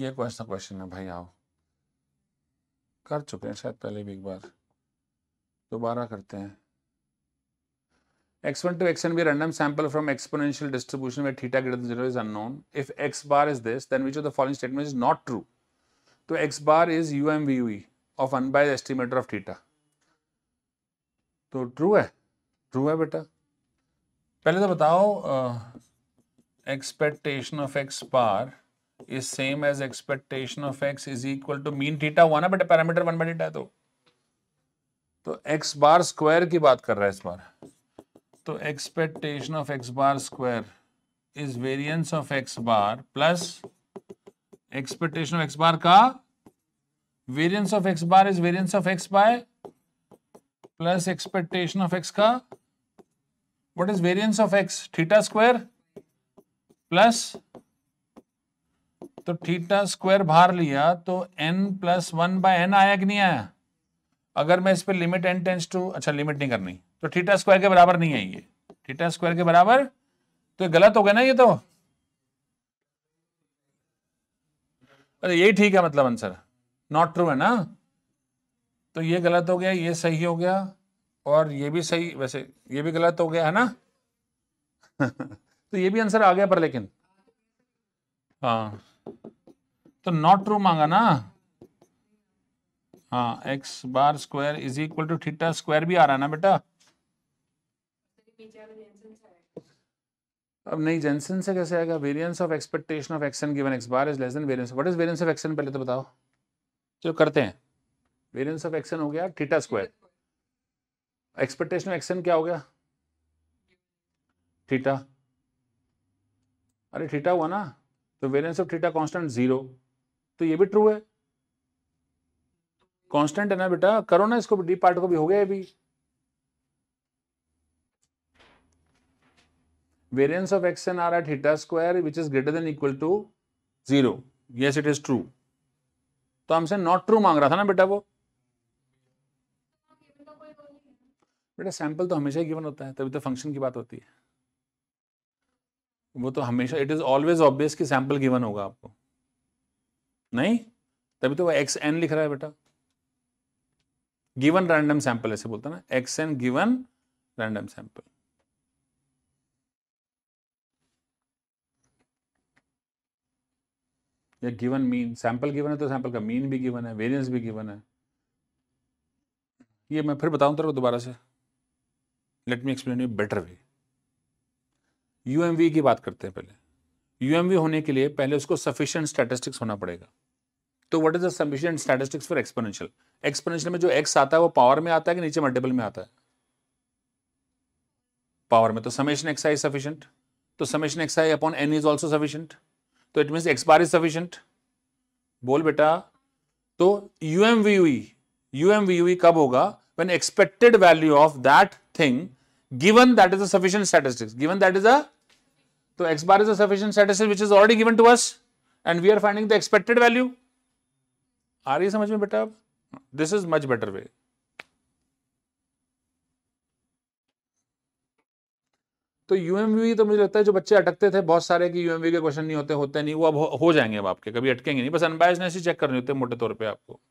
ये कोई ऐसा क्वेश्चन है भाई आओ कर चुके हैं शायद पहले भी एक बार दोबारा करते हैं x one two x n be random sample from exponential distribution में theta greater zero is unknown if x bar is this then which of the following statement is not true तो x bar is U M V U of unbiased estimator of theta तो true है true है बेटा पहले तो बताओ expectation of x bar is same as expectation of x is equal to mean theta हुआ ना बेटा पैरामीटर वन बाई थीटा है तो तो x बार स्क्वायर की बात कर रहा है इस बार तो expectation of x bar square is variance of x bar plus expectation of x bar का variance of x bar is variance of x by plus expectation of x का what is variance of x theta square plus तो theta square बाहर लिया तो n plus one by n आया कि नहीं आया अगर मैं इस पर लिमिट एन टेंस टू अच्छा लिमिट नहीं करनी तो थीटा स्क्वायर के बराबर नहीं है ये थीटा स्क्वायर के बराबर तो गलत हो गया ना ये तो अरे यही ठीक है मतलब आंसर नॉट ट्रू है ना तो ये गलत हो गया ये सही हो गया और ये भी सही वैसे ये भी गलत हो गया है ना तो ये भी आंसर आ गया पर लेकिन हाँ तो नॉट ट्रू मांगा ना हाँ x bar square is equal to theta square भी आ रहा है ना बेटा अब नहीं जेंसन से कैसे आएगा variance of expectation of x n given x bar is less than variance what is variance of x n पहले तो बताओ चलो करते हैं वेरिएंस ऑफ एक्सन हो गया theta square expectation of x n क्या हो गया थीटा अरे थीटा हुआ ना तो variance of theta constant zero तो ये भी ट्रू है कांस्टेंट है ना बेटा करो ना इसको डी पार्ट को भी हो गया अभी variance of x n are at theta square which is greater than equal to zero yes it is तो हमसे नॉट ट्रू मांग रहा था ना बेटा वो बेटा सैंपल तो हमेशा गिवन होता है तभी तो फंक्शन की बात होती है वो तो हमेशा इट इज ऑलवेज ऑब्वियस कि सैंपल गिवन होगा आपको नहीं तभी तो वह एक्स एन लिख रहा है बेटा गिवन रैंडम सैंपल ऐसे बोलता ना x n given random sample या गिवन मीन सैंपल गिवन है तो सैंपल का मीन भी गिवन है वेरिएंस भी गिवन है ये मैं फिर बताऊं तेरे को दोबारा से let me explain you better way UMV की बात करते हैं पहले यूएमवी होने के लिए पहले उसको सफिशिएंट स्टैटिस्टिक्स होना पड़ेगा तो what is the summation and statistics for exponential exponential में जो एक्स आता है वो पावर में आता है कि नीचे मल्टीपल में आता है पावर में तो समेशन एक्स आई सफिशियंट तो summation x i upon n is also sufficient तो it mean x bar is sufficient बोल बेटा तो U M V U U M V U कब होगा when expected value of that thing given that is a statistics given that is a तो x is sufficient statistics which is already given to us and we are finding the expected value आ रही समझ में बेटा this is much better way तो UMV तो मुझे लगता है जो बच्चे अटकते थे बहुत सारे कि यूएमवी के क्वेश्चन नहीं होते होते नहीं वो अब हो, जाएंगे अब आपके कभी अटकेंगे नहीं बस अनबायसनेस ही चेक करनी होते मोटे तौर पे आपको